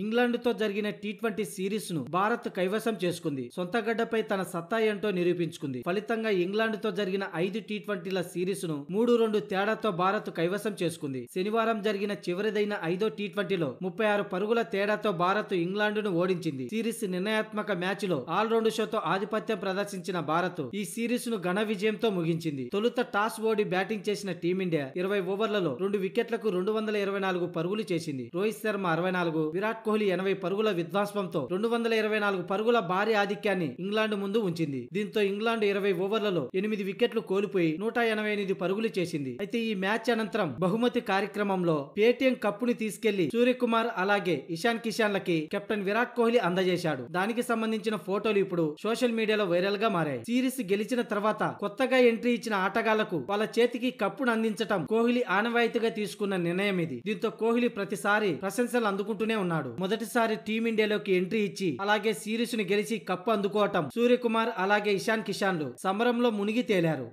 ఇంగ్లాండ్తో జరిగిన T twenty సిరీస్ను భారత్ కైవసం చేసుకుంది సొంత గడ్డపై తన సత్తా ఏంటో నిరూపించుకుంది ఫలితంగా ఇంగ్లాండ్తో జరిగిన ఐదు టీ ట్వంటీల సిరీస్ను మూడు రెండు తేడాతో భారత్ కైవసం చేసుకుంది శనివారం జరిగిన చివరిదైన ఐదో టీ ట్వంటీలో ముప్పై ఆరు పరుగుల తేడాతో భారత్ ఇంగ్లాండ్ను ఓడించింది సిరీస్ నిర్ణయాత్మక మ్యాచ్లో ఆల్రౌండ్ షోతో ఆధిపత్యం ప్రదర్శించిన భారత్ ఈ సిరీస్ను ఘన విజయంతో ముగించింది తొలుత టాస్ ఓడి బ్యాటింగ్ చేసిన టీమిండియా ఇరవై ఓవర్లలో రెండు వికెట్లకు రెండు వందల ఇరవై నాలుగు పరుగులు చేసింది రోహిత్ శర్మ అరవై నాలుగు విరాట్ కోహ్లీ ఎనభై పరుగుల విధ్వాంసంతో రెండు వందల ఇరవై నాలుగు పరుగుల భారీ ఆధిక్యాన్ని ఇంగ్లాండ్ ముందు ఉంచింది దీంతో ఇంగ్లాండ్ ఇరవై ఓవర్లలో ఎనిమిది వికెట్లు కోల్పోయి నూట ఎనభై ఎనిమిది పరుగులు చేసింది అయితే ఈ మ్యాచ్ అనంతరం బహుమతి కార్యక్రమంలో పేటీఎం కప్పుని తీసుకెళ్లి సూర్యకుమార్ అలాగే ఇషాన్ లకి కెప్టెన్ విరాట్ కోహ్లీ అందజేశాడు దానికి సంబంధించిన ఫోటోలు ఇప్పుడు సోషల్ మీడియాలో వైరల్ గా మారాయి సిరీస్ గెలిచిన తర్వాత కొత్తగా ఎంట్రీ ఇచ్చిన ఆటగాళ్లకు వాళ్ళ చేతికి కప్పును అందించడం కోహ్లీ ఆనవాయితీగా తీసుకున్న నిర్ణయం ఇది దీంతో కోహ్లీ ప్రతిసారి ప్రశంసలు అందుకుంటూనే ఉన్నాడు మొదటిసారి టీమిండియాలోకి ఎంట్రీ ఇచ్చి అలాగే సిరీస్ ను గెలిచి కప్పు అందుకోవటం సూర్యకుమార్ అలాగే ఇషాన్ కిషాన్లు సమరంలో మునిగి తేలారు